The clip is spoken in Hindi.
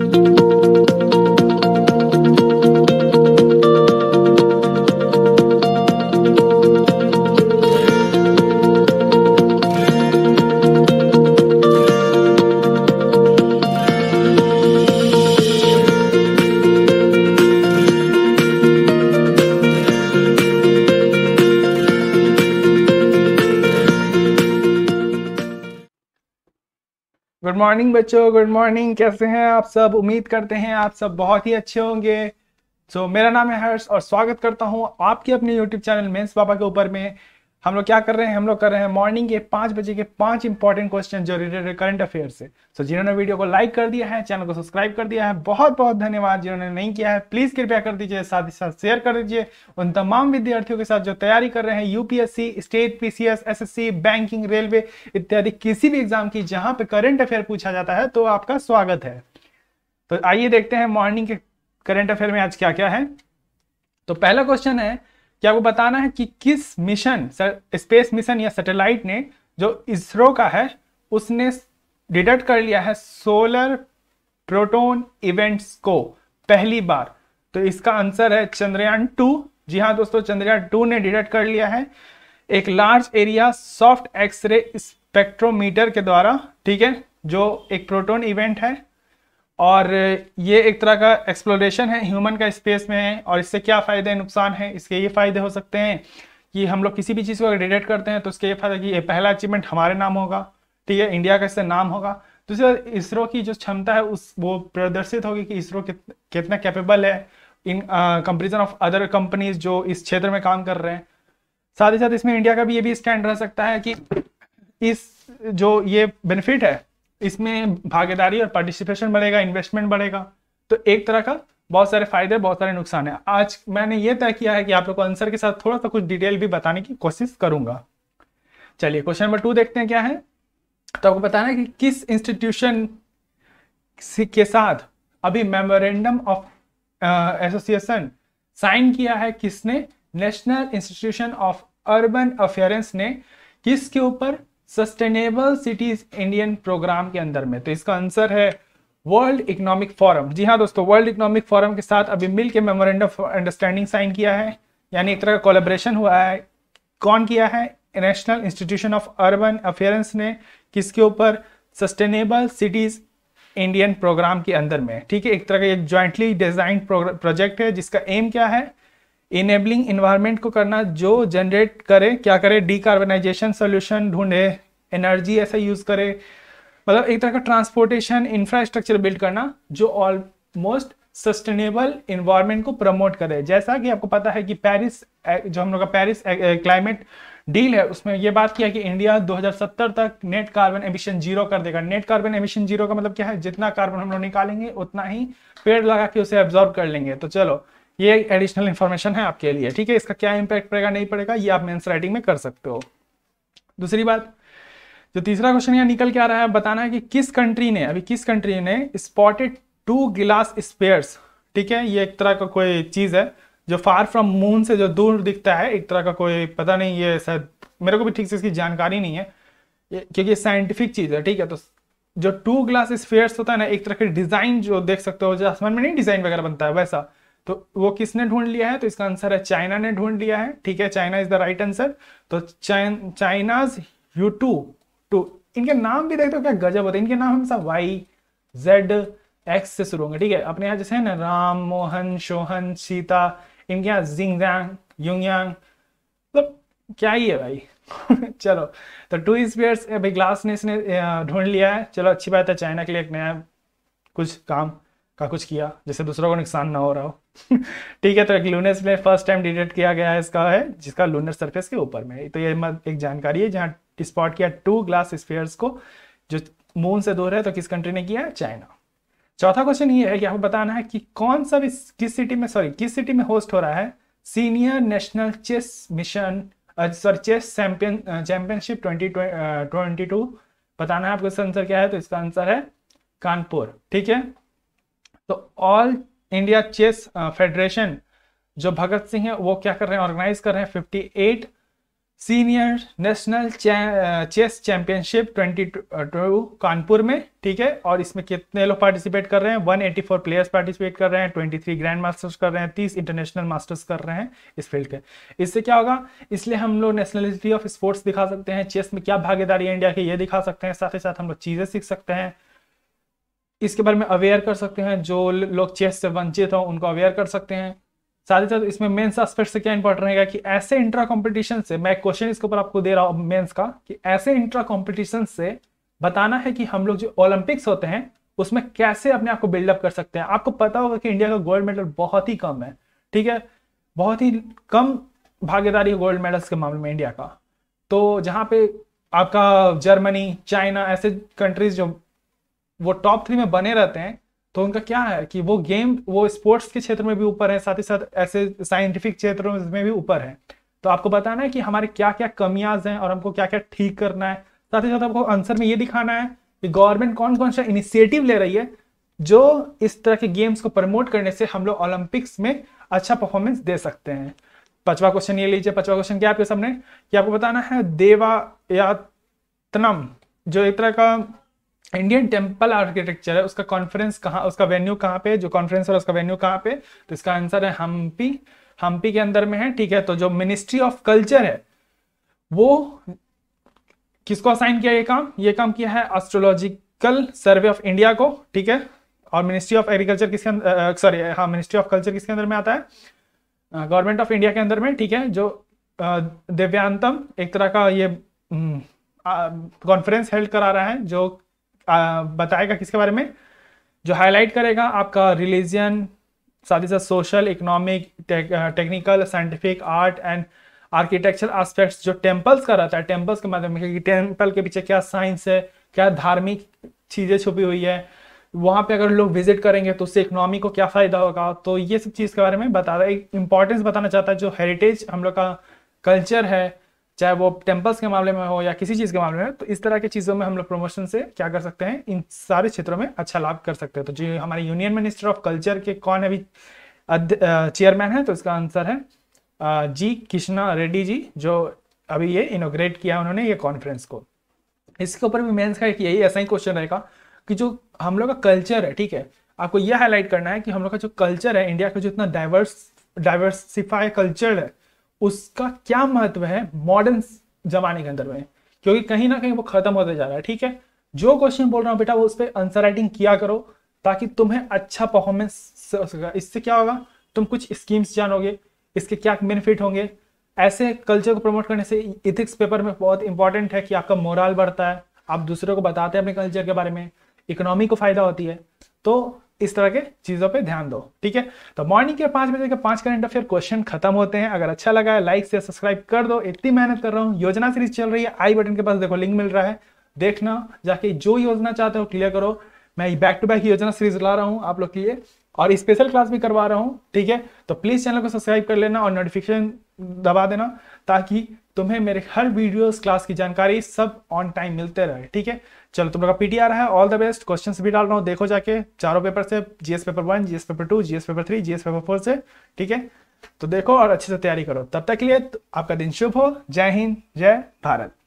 Thank you. मॉर्निंग बच्चों गुड मॉर्निंग कैसे हैं आप सब उम्मीद करते हैं आप सब बहुत ही अच्छे होंगे सो so, मेरा नाम है हर्ष और स्वागत करता हूं आपके अपने यूट्यूब चैनल मेंस पापा के ऊपर में हम लोग क्या कर रहे हैं हम लोग कर रहे हैं मॉर्निंग के पांच बजे के पांच इंपॉर्टेंट क्वेश्चन जो रिलेटेड करंट अफेयर से सो so, जिन्होंने वीडियो को लाइक कर दिया है चैनल को सब्सक्राइब कर दिया है बहुत बहुत धन्यवाद जिन्होंने नहीं किया है प्लीज कृपया कर दीजिए साथ ही साथ शेयर कर दीजिए उन तमाम विद्यार्थियों के साथ जो तैयारी कर रहे हैं UPSC state PCS S banking railway इत्यादि किसी भी एग्जाम की जहां पर करंट अफेयर पूछा जाता है तो आपका स्वागत है तो आइए देखते हैं मॉर्निंग के करंट अफेयर में आज क्या क्या है तो पहला क्वेश्चन है क्या वो बताना है कि किस मिशन स्पेस मिशन या सैटेलाइट ने जो इसरो का है उसने डिटेक्ट कर लिया है सोलर प्रोटोन इवेंट्स को पहली बार तो इसका आंसर है चंद्रयान टू जी हाँ दोस्तों चंद्रयान टू ने डिटेक्ट कर लिया है एक large area soft xray spectrometer के द्वारा ठीक है जो एक प्रोटोन इवेंट है और ये एक तरह का एक्सप्लोरेशन है ह्यूमन का स्पेस में है और इससे क्या फ़ायदे नुकसान हैं इसके ये फ़ायदे हो सकते हैं कि हम लोग किसी भी चीज़ को अगर डिटेक्ट करते हैं तो उसके ये फायदा कि ये पहला अचीवमेंट हमारे नाम होगा ठीक है इंडिया का इससे नाम होगा दूसरी बात इसरो की जो क्षमता है उस वो प्रदर्शित होगी कि इसरो कितना कैपेबल है in comparison of other companies जो इस क्षेत्र में काम कर रहे हैं साथ ही साथ इसमें इंडिया का भी ये भी स्टैंड रह सकता है कि इस जो ये बेनिफिट है इसमें भागीदारी और पार्टिसिपेशन बढ़ेगा इन्वेस्टमेंट बढ़ेगा तो एक तरह का बहुत सारे फायदे बहुत सारे नुकसान है आज मैंने ये तय किया है कि आप लोग को आंसर के साथ थोड़ा सा कुछ डिटेल भी बताने की कोशिश करूंगा चलिए क्वेश्चन नंबर टू देखते हैं क्या है तो आपको बताना है कि किस इंस्टीट्यूशन के साथ अभी मेमोरेंडम ऑफ एसोसिएशन साइन किया है किसने national institution of urban affairs ने किसके ऊपर सस्टेनेबल सिटीज इंडियन प्रोग्राम के अंदर में तो इसका आंसर है वर्ल्ड इकोनॉमिक फोरम जी हाँ दोस्तों वर्ल्ड इकोनॉमिक फोरम के साथ अभी मिल के मेमोरेंडम अंडरस्टैंडिंग साइन किया है यानी एक तरह का कोलेब्रेशन हुआ है कौन किया है national institution of urban affairs ने किसके ऊपर सस्टेनेबल सिटीज इंडियन प्रोग्राम के अंदर में ठीक है एक तरह का एक ज्वाइंटली डिजाइन प्रोजेक्ट है जिसका एम क्या है इनेबलिंग इन्वायरमेंट को करना जो जनरेट करे क्या करे डिकार्बनाइजेशन सोल्यूशन ढूंढे एनर्जी ऐसा यूज करे मतलब एक तरह का ट्रांसपोर्टेशन इंफ्रास्ट्रक्चर बिल्ड करना जो ऑलमोस्ट सस्टेनेबल इन्वायरमेंट को प्रमोट करे जैसा कि आपको पता है कि पेरिस जो हम लोग का पेरिस क्लाइमेट डील है उसमें यह बात किया कि इंडिया 2070 तक नेट कार्बन एमिशन जीरो कर देगा नेट कार्बन एमिशन जीरो का मतलब क्या है जितना कार्बन हम लोग निकालेंगे उतना ही पेड़ लगा के उसे एब्जॉर्ब कर लेंगे तो चलो ये एडिशनल इन्फॉर्मेशन है आपके लिए ठीक है इसका क्या इंपैक्ट पड़ेगा नहीं पड़ेगा ये आप मेंस राइटिंग में कर सकते हो दूसरी बात जो तीसरा क्वेश्चन यहाँ निकल के आ रहा है बताना है कि किस कंट्री ने अभी किस कंट्री ने स्पॉटेड टू गिलास स्पेयर्स ठीक है ये एक तरह का कोई चीज़ है जो फार फ्रॉम मून से जो दूर दिखता है एक तरह का कोई पता नहीं ये शायद मेरे को भी ठीक से इसकी जानकारी नहीं है क्योंकि साइंटिफिक चीज़ है ठीक है तो जो टू ग्लास स्पेयर्स होता है ना एक तरह के डिज़ाइन जो देख सकते हो जो आसमान में नहीं डिज़ाइन वगैरह बनता है वैसा तो वो किसने ढूंढ लिया है तो इसका आंसर है चाइना ने ढूंढ लिया है ठीक है China is the right answer तो चाइनाज यू टू टू इनके नाम भी देखते हो क्या गजब होते हैं इनके नाम हमेशा वाई जेड एक्स से शुरू होंगे ठीक है अपने यहाँ जैसे है ना राम मोहन सोहन सीता इनके यहाँ जिंग जैंग मतलब क्या ही है भाई चलो तो टू स्पेयर्स अभी ग्लास ने इसने ढूंढ लिया है चलो अच्छी बात है चाइना के लिए एक नया कुछ काम का कुछ किया जिससे दूसरों को नुकसान ना हो रहा हो ठीक है तो एक लूनेस में फर्स्ट टाइम डिटेक्ट किया गया है इसका है जिसका लूनर सरफेस के ऊपर में तो ये एक जानकारी है जहाँ स्पॉट किया टू ग्लास स्पेयर्स को जो मून से दूर है तो किस कंट्री ने किया है चाइना चौथा क्वेश्चन ये है कि आपको बताना है कि कौन सा भी किस सिटी में सॉरी किस सिटी में होस्ट हो रहा है senior national chess mission sorry chess champion championship twenty twenty two बताना है आपको इसका आंसर क्या है तो इसका आंसर है कानपुर ठीक है तो ऑल इंडिया चेस फेडरेशन जो भगत सिंह है वो क्या कर रहे हैं ऑर्गेनाइज कर रहे हैं fifty eight senior national chess championship 22 Kanpur में ठीक है और इसमें कितने लोग पार्टिसिपेट कर रहे हैं 184 प्लेयर्स पार्टिसिपेट कर रहे हैं 23 ग्रैंड मास्टर्स कर रहे हैं 30 इंटरनेशनल मास्टर्स कर रहे हैं इस फील्ड के इससे क्या होगा इसलिए हम लोग नेशनलिटी ऑफ स्पोर्ट्स दिखा सकते हैं चेस में क्या भागीदारी है इंडिया की ये दिखा सकते हैं साथ ही साथ हम लोग चीज़ें सीख सकते हैं इसके बारे में अवेयर कर सकते हैं जो लोग चेस से वंचित हों उनको अवेयर कर सकते हैं साथ ही साथ इसमें मेंस एस्पेक्ट से क्या इंपॉर्टेंट रहेगा कि ऐसे इंट्रा कॉम्पिटिशन से मैं क्वेश्चन इसके ऊपर आपको दे रहा हूँ मेन्स का कि ऐसे इंट्रा कॉम्पिटिशन से बताना है कि हम लोग जो ओलंपिक्स होते हैं उसमें कैसे अपने आप को बिल्डअप कर सकते हैं आपको पता होगा कि इंडिया का गोल्ड मेडल बहुत ही कम है ठीक है बहुत ही कम भागीदारी है गोल्ड मेडल्स के मामले में इंडिया का तो जहाँ पे आपका जर्मनी चाइना ऐसे कंट्रीज जो वो टॉप थ्री में बने रहते हैं तो उनका क्या है कि वो गेम वो स्पोर्ट्स के क्षेत्र में भी ऊपर है साथ ही साथ ऐसे साइंटिफिक क्षेत्रों में भी ऊपर है तो आपको बताना है कि हमारे क्या क्या कमियाज हैं और हमको क्या क्या ठीक करना है साथ ही साथ आपको आंसर में ये दिखाना है कि गवर्नमेंट कौन कौन सा इनिशिएटिव ले रही है जो इस तरह के गेम्स को प्रमोट करने से हम लोग ओलंपिक्स में अच्छा परफॉर्मेंस दे सकते हैं पचवा क्वेश्चन ये लीजिए पचवा क्वेश्चन क्या आपके सामने कि आपको बताना है देवा या तनम जो एक तरह का इंडियन टेम्पल आर्किटेक्चर है उसका कॉन्फ्रेंस कहाँ उसका वेन्यू कहाँ पे जो कॉन्फ्रेंस है उसका वेन्यू कहाँ पे तो इसका आंसर है हम्पी हम्पी के अंदर में है ठीक है तो जो मिनिस्ट्री ऑफ कल्चर है वो किसको असाइन किया ये काम ये काम किया है एस्ट्रोलॉजिकल सर्वे ऑफ इंडिया को ठीक है और मिनिस्ट्री ऑफ एग्रीकल्चर किसके अंदर सॉरी हाँ मिनिस्ट्री ऑफ कल्चर किसके अंदर में आता है गवर्नमेंट ऑफ इंडिया के अंदर में ठीक है जो दिव्यांतम एक तरह का ये कॉन्फ्रेंस हेल्ड करा रहा है जो बताएगा किसके बारे में जो हाईलाइट करेगा आपका रिलीजन साथ ही साथ social economic technical scientific art and architecture aspects जो टेम्पल्स का रहता है टेम्पल्स के माध्यम में टेम्पल के पीछे क्या साइंस है क्या धार्मिक चीज़ें छुपी हुई है वहाँ पे अगर लोग विजिट करेंगे तो उससे इकोनॉमी को क्या फ़ायदा होगा तो ये सब चीज़ के बारे में बता रहा है एक इम्पॉर्टेंस बताना चाहता है जो हेरिटेज हम लोग का कल्चर है चाहे वो टेम्पल्स के मामले में हो या किसी चीज़ के मामले में तो इस तरह की चीज़ों में हम लोग प्रमोशन से क्या कर सकते हैं इन सारे क्षेत्रों में अच्छा लाभ कर सकते हैं तो जी हमारे यूनियन मिनिस्टर ऑफ कल्चर के कौन अभी चेयरमैन है तो इसका आंसर है जी कृष्णा रेड्डी जी जो अभी ये इनोग्रेट किया उन्होंने ये कॉन्फ्रेंस को इसके ऊपर भी मेन्स का एक यही ऐसा ही क्वेश्चन रहेगा कि जो हम लोग का कल्चर है ठीक है आपको यह हाईलाइट करना है कि हम लोग का जो कल्चर है इंडिया का जो इतना डाइवर्स डाइवर्सिफाई कल्चर है उसका क्या महत्व है मॉडर्न जमाने के अंदर में क्योंकि कहीं ना कहीं वो खत्म होते जा रहा है ठीक है जो क्वेश्चन बोल रहा हूँ बेटा वो उस पर आंसर राइटिंग किया करो ताकि तुम्हें अच्छा परफॉर्मेंस इससे क्या होगा तुम कुछ स्कीम्स जानोगे इसके क्या बेनिफिट होंगे ऐसे कल्चर को प्रमोट करने से इथिक्स पेपर में बहुत इंपॉर्टेंट है कि आपका मोरल बढ़ता है आप दूसरों को बताते हैं अपने कल्चर के बारे में इकोनॉमी को फायदा होती है तो इस तरह के चीज़ों पे ध्यान दो ठीक है तो मॉर्निंग के पांच बजे के पांच करंट अफेयर क्वेश्चन खत्म होते हैं अगर अच्छा लगा है लाइक से सब्सक्राइब कर दो इतनी मेहनत कर रहा हूँ योजना सीरीज चल रही है आई बटन के पास देखो लिंक मिल रहा है देखना जाके जो योजना चाहते हो क्लियर करो मैं बैक टू बैक योजना सीरीज ला रहा हूँ आप लोग के लिए और स्पेशल क्लास भी करवा रहा हूँ ठीक है तो प्लीज़ चैनल को सब्सक्राइब कर लेना और नोटिफिकेशन दबा देना ताकि तुम्हें मेरे हर वीडियोस क्लास की जानकारी सब ऑन टाइम मिलते रहे ठीक है चलो तुम लोग का पीटीआर है ऑल द बेस्ट क्वेश्चन भी डाल रहा हूँ देखो जाके चारों पेपर से GS paper one GS paper two GS paper three GS paper four से ठीक है तो देखो और अच्छे से तैयारी करो तब तक के लिए आपका दिन शुभ हो जय हिंद जय भारत